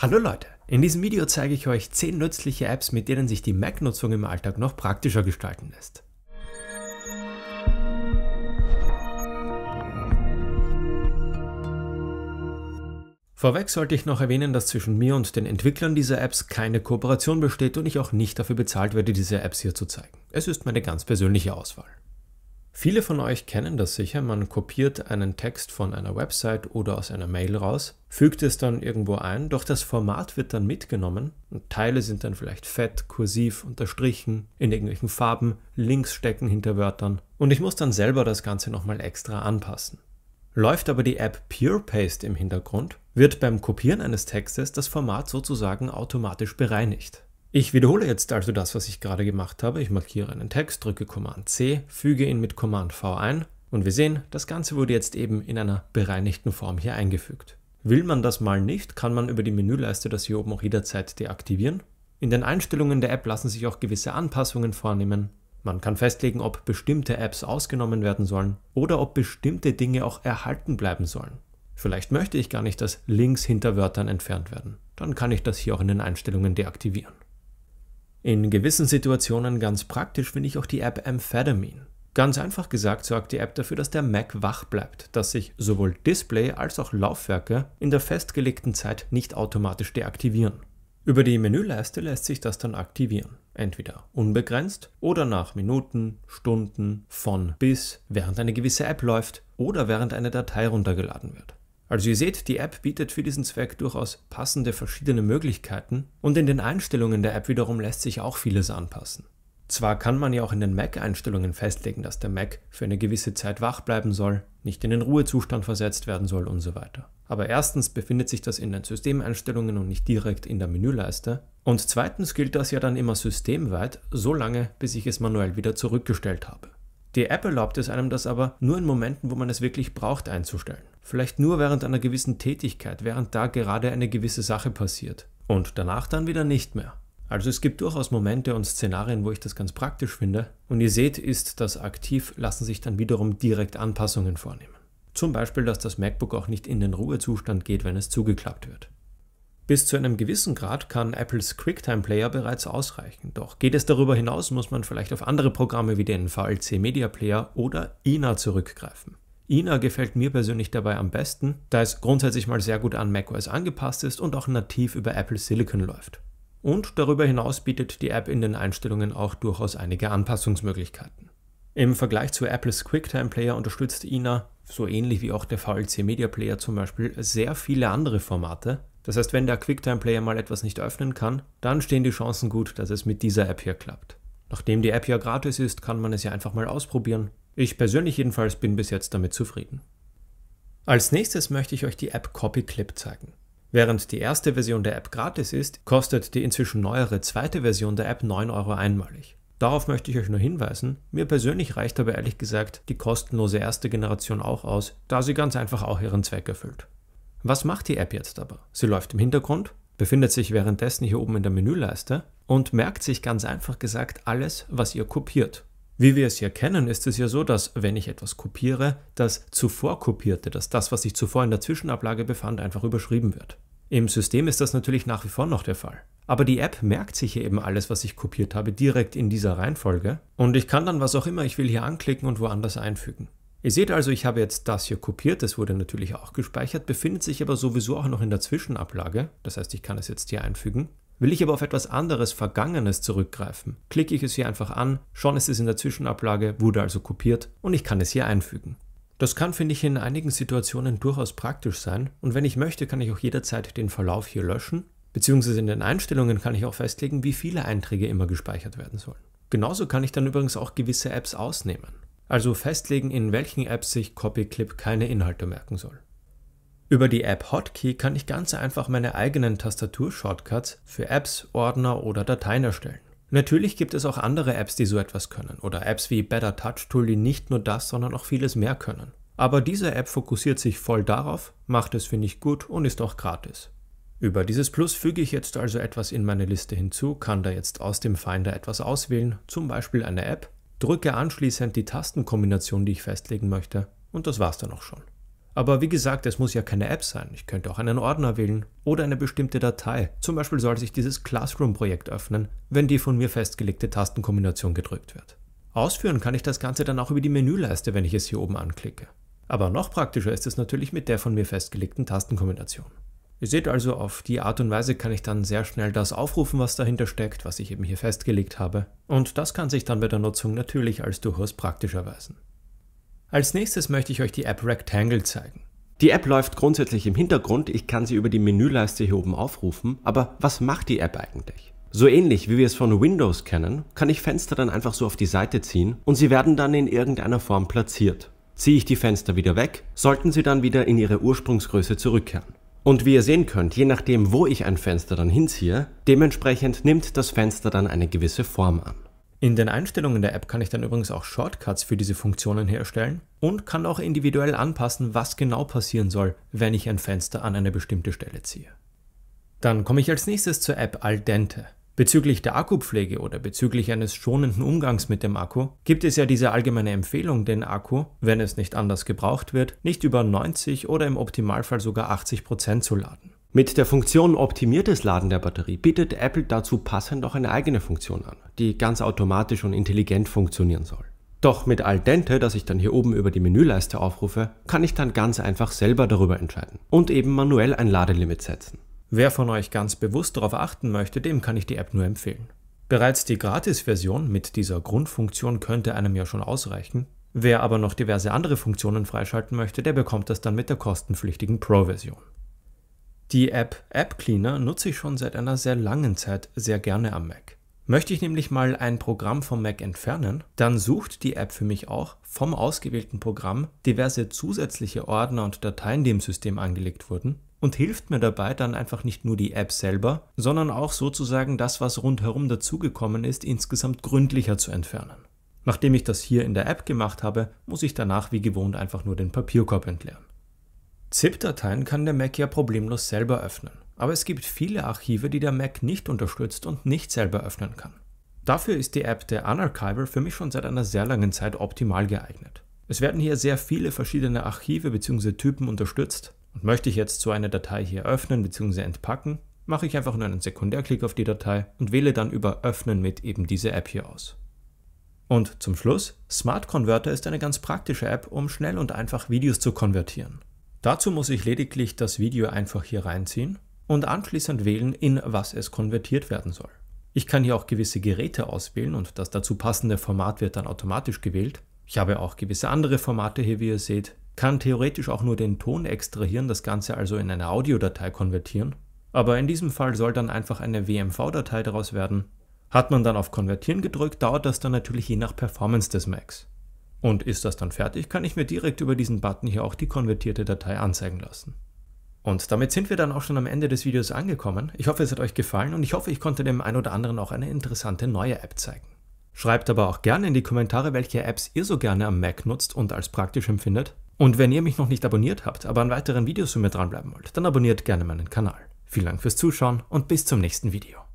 Hallo Leute, in diesem Video zeige ich euch 10 nützliche Apps, mit denen sich die Mac-Nutzung im Alltag noch praktischer gestalten lässt. Vorweg sollte ich noch erwähnen, dass zwischen mir und den Entwicklern dieser Apps keine Kooperation besteht und ich auch nicht dafür bezahlt werde, diese Apps hier zu zeigen. Es ist meine ganz persönliche Auswahl. Viele von euch kennen das sicher, man kopiert einen Text von einer Website oder aus einer Mail raus, fügt es dann irgendwo ein, doch das Format wird dann mitgenommen und Teile sind dann vielleicht fett, kursiv, unterstrichen, in irgendwelchen Farben, Links stecken hinter Wörtern und ich muss dann selber das Ganze nochmal extra anpassen. Läuft aber die App Paste im Hintergrund, wird beim Kopieren eines Textes das Format sozusagen automatisch bereinigt. Ich wiederhole jetzt also das, was ich gerade gemacht habe. Ich markiere einen Text, drücke Command C, füge ihn mit Command V ein und wir sehen, das Ganze wurde jetzt eben in einer bereinigten Form hier eingefügt. Will man das mal nicht, kann man über die Menüleiste das hier oben auch jederzeit deaktivieren. In den Einstellungen der App lassen sich auch gewisse Anpassungen vornehmen. Man kann festlegen, ob bestimmte Apps ausgenommen werden sollen oder ob bestimmte Dinge auch erhalten bleiben sollen. Vielleicht möchte ich gar nicht, dass Links hinter Wörtern entfernt werden. Dann kann ich das hier auch in den Einstellungen deaktivieren. In gewissen Situationen ganz praktisch finde ich auch die App Amphetamine. Ganz einfach gesagt sorgt die App dafür, dass der Mac wach bleibt, dass sich sowohl Display als auch Laufwerke in der festgelegten Zeit nicht automatisch deaktivieren. Über die Menüleiste lässt sich das dann aktivieren. Entweder unbegrenzt oder nach Minuten, Stunden, von bis, während eine gewisse App läuft oder während eine Datei runtergeladen wird. Also ihr seht, die App bietet für diesen Zweck durchaus passende verschiedene Möglichkeiten und in den Einstellungen der App wiederum lässt sich auch vieles anpassen. Zwar kann man ja auch in den Mac-Einstellungen festlegen, dass der Mac für eine gewisse Zeit wach bleiben soll, nicht in den Ruhezustand versetzt werden soll und so weiter. Aber erstens befindet sich das in den Systemeinstellungen und nicht direkt in der Menüleiste. Und zweitens gilt das ja dann immer systemweit, so lange, bis ich es manuell wieder zurückgestellt habe. Die App erlaubt es einem das aber nur in Momenten, wo man es wirklich braucht einzustellen. Vielleicht nur während einer gewissen Tätigkeit, während da gerade eine gewisse Sache passiert. Und danach dann wieder nicht mehr. Also es gibt durchaus Momente und Szenarien, wo ich das ganz praktisch finde. Und ihr seht, ist das aktiv, lassen sich dann wiederum direkt Anpassungen vornehmen. Zum Beispiel, dass das MacBook auch nicht in den Ruhezustand geht, wenn es zugeklappt wird. Bis zu einem gewissen Grad kann Apples QuickTime Player bereits ausreichen, doch geht es darüber hinaus, muss man vielleicht auf andere Programme wie den VLC Media Player oder INA zurückgreifen. Ina gefällt mir persönlich dabei am besten, da es grundsätzlich mal sehr gut an macOS angepasst ist und auch nativ über Apple Silicon läuft. Und darüber hinaus bietet die App in den Einstellungen auch durchaus einige Anpassungsmöglichkeiten. Im Vergleich zu Apples QuickTime Player unterstützt Ina, so ähnlich wie auch der VLC Media Player zum Beispiel, sehr viele andere Formate. Das heißt, wenn der QuickTime Player mal etwas nicht öffnen kann, dann stehen die Chancen gut, dass es mit dieser App hier klappt. Nachdem die App ja gratis ist, kann man es ja einfach mal ausprobieren ich persönlich jedenfalls bin bis jetzt damit zufrieden. Als nächstes möchte ich euch die App CopyClip zeigen. Während die erste Version der App gratis ist, kostet die inzwischen neuere zweite Version der App 9 Euro einmalig. Darauf möchte ich euch nur hinweisen, mir persönlich reicht aber ehrlich gesagt die kostenlose erste Generation auch aus, da sie ganz einfach auch ihren Zweck erfüllt. Was macht die App jetzt aber? Sie läuft im Hintergrund, befindet sich währenddessen hier oben in der Menüleiste und merkt sich ganz einfach gesagt alles, was ihr kopiert. Wie wir es hier kennen, ist es ja so, dass wenn ich etwas kopiere, das zuvor kopierte, dass das, was sich zuvor in der Zwischenablage befand, einfach überschrieben wird. Im System ist das natürlich nach wie vor noch der Fall. Aber die App merkt sich hier eben alles, was ich kopiert habe, direkt in dieser Reihenfolge und ich kann dann was auch immer ich will hier anklicken und woanders einfügen. Ihr seht also, ich habe jetzt das hier kopiert, das wurde natürlich auch gespeichert, befindet sich aber sowieso auch noch in der Zwischenablage, das heißt, ich kann es jetzt hier einfügen Will ich aber auf etwas anderes Vergangenes zurückgreifen, klicke ich es hier einfach an, schon ist es in der Zwischenablage, wurde also kopiert und ich kann es hier einfügen. Das kann, finde ich, in einigen Situationen durchaus praktisch sein und wenn ich möchte, kann ich auch jederzeit den Verlauf hier löschen, beziehungsweise in den Einstellungen kann ich auch festlegen, wie viele Einträge immer gespeichert werden sollen. Genauso kann ich dann übrigens auch gewisse Apps ausnehmen, also festlegen, in welchen Apps sich CopyClip keine Inhalte merken soll. Über die App Hotkey kann ich ganz einfach meine eigenen Tastaturshortcuts für Apps, Ordner oder Dateien erstellen. Natürlich gibt es auch andere Apps, die so etwas können, oder Apps wie Better Touch Tool, die nicht nur das, sondern auch vieles mehr können. Aber diese App fokussiert sich voll darauf, macht es, finde ich, gut und ist auch gratis. Über dieses Plus füge ich jetzt also etwas in meine Liste hinzu, kann da jetzt aus dem Finder etwas auswählen, zum Beispiel eine App, drücke anschließend die Tastenkombination, die ich festlegen möchte, und das war's dann auch schon. Aber wie gesagt, es muss ja keine App sein. Ich könnte auch einen Ordner wählen oder eine bestimmte Datei. Zum Beispiel soll sich dieses Classroom-Projekt öffnen, wenn die von mir festgelegte Tastenkombination gedrückt wird. Ausführen kann ich das Ganze dann auch über die Menüleiste, wenn ich es hier oben anklicke. Aber noch praktischer ist es natürlich mit der von mir festgelegten Tastenkombination. Ihr seht also, auf die Art und Weise kann ich dann sehr schnell das aufrufen, was dahinter steckt, was ich eben hier festgelegt habe. Und das kann sich dann bei der Nutzung natürlich als durchaus praktisch erweisen. Als nächstes möchte ich euch die App Rectangle zeigen. Die App läuft grundsätzlich im Hintergrund, ich kann sie über die Menüleiste hier oben aufrufen, aber was macht die App eigentlich? So ähnlich wie wir es von Windows kennen, kann ich Fenster dann einfach so auf die Seite ziehen und sie werden dann in irgendeiner Form platziert. Ziehe ich die Fenster wieder weg, sollten sie dann wieder in ihre Ursprungsgröße zurückkehren. Und wie ihr sehen könnt, je nachdem wo ich ein Fenster dann hinziehe, dementsprechend nimmt das Fenster dann eine gewisse Form an. In den Einstellungen der App kann ich dann übrigens auch Shortcuts für diese Funktionen herstellen und kann auch individuell anpassen, was genau passieren soll, wenn ich ein Fenster an eine bestimmte Stelle ziehe. Dann komme ich als nächstes zur App Aldente. Bezüglich der Akkupflege oder bezüglich eines schonenden Umgangs mit dem Akku gibt es ja diese allgemeine Empfehlung, den Akku, wenn es nicht anders gebraucht wird, nicht über 90 oder im Optimalfall sogar 80% Prozent zu laden. Mit der Funktion optimiertes Laden der Batterie bietet Apple dazu passend auch eine eigene Funktion an, die ganz automatisch und intelligent funktionieren soll. Doch mit Aldente, das ich dann hier oben über die Menüleiste aufrufe, kann ich dann ganz einfach selber darüber entscheiden und eben manuell ein Ladelimit setzen. Wer von euch ganz bewusst darauf achten möchte, dem kann ich die App nur empfehlen. Bereits die Gratis-Version mit dieser Grundfunktion könnte einem ja schon ausreichen. Wer aber noch diverse andere Funktionen freischalten möchte, der bekommt das dann mit der kostenpflichtigen Pro-Version. Die App App Cleaner nutze ich schon seit einer sehr langen Zeit sehr gerne am Mac. Möchte ich nämlich mal ein Programm vom Mac entfernen, dann sucht die App für mich auch vom ausgewählten Programm diverse zusätzliche Ordner und Dateien, die im System angelegt wurden, und hilft mir dabei dann einfach nicht nur die App selber, sondern auch sozusagen das, was rundherum dazugekommen ist, insgesamt gründlicher zu entfernen. Nachdem ich das hier in der App gemacht habe, muss ich danach wie gewohnt einfach nur den Papierkorb entleeren. ZIP-Dateien kann der Mac ja problemlos selber öffnen, aber es gibt viele Archive, die der Mac nicht unterstützt und nicht selber öffnen kann. Dafür ist die App der Unarchiver für mich schon seit einer sehr langen Zeit optimal geeignet. Es werden hier sehr viele verschiedene Archive bzw. Typen unterstützt und möchte ich jetzt so eine Datei hier öffnen bzw. entpacken, mache ich einfach nur einen Sekundärklick auf die Datei und wähle dann über Öffnen mit eben diese App hier aus. Und zum Schluss, Smart Converter ist eine ganz praktische App, um schnell und einfach Videos zu konvertieren. Dazu muss ich lediglich das Video einfach hier reinziehen und anschließend wählen, in was es konvertiert werden soll. Ich kann hier auch gewisse Geräte auswählen und das dazu passende Format wird dann automatisch gewählt. Ich habe auch gewisse andere Formate hier, wie ihr seht, kann theoretisch auch nur den Ton extrahieren, das Ganze also in eine Audiodatei konvertieren. Aber in diesem Fall soll dann einfach eine WMV-Datei daraus werden. Hat man dann auf Konvertieren gedrückt, dauert das dann natürlich je nach Performance des Macs. Und ist das dann fertig, kann ich mir direkt über diesen Button hier auch die konvertierte Datei anzeigen lassen. Und damit sind wir dann auch schon am Ende des Videos angekommen. Ich hoffe, es hat euch gefallen und ich hoffe, ich konnte dem einen oder anderen auch eine interessante neue App zeigen. Schreibt aber auch gerne in die Kommentare, welche Apps ihr so gerne am Mac nutzt und als praktisch empfindet. Und wenn ihr mich noch nicht abonniert habt, aber an weiteren Videos von mir dranbleiben wollt, dann abonniert gerne meinen Kanal. Vielen Dank fürs Zuschauen und bis zum nächsten Video.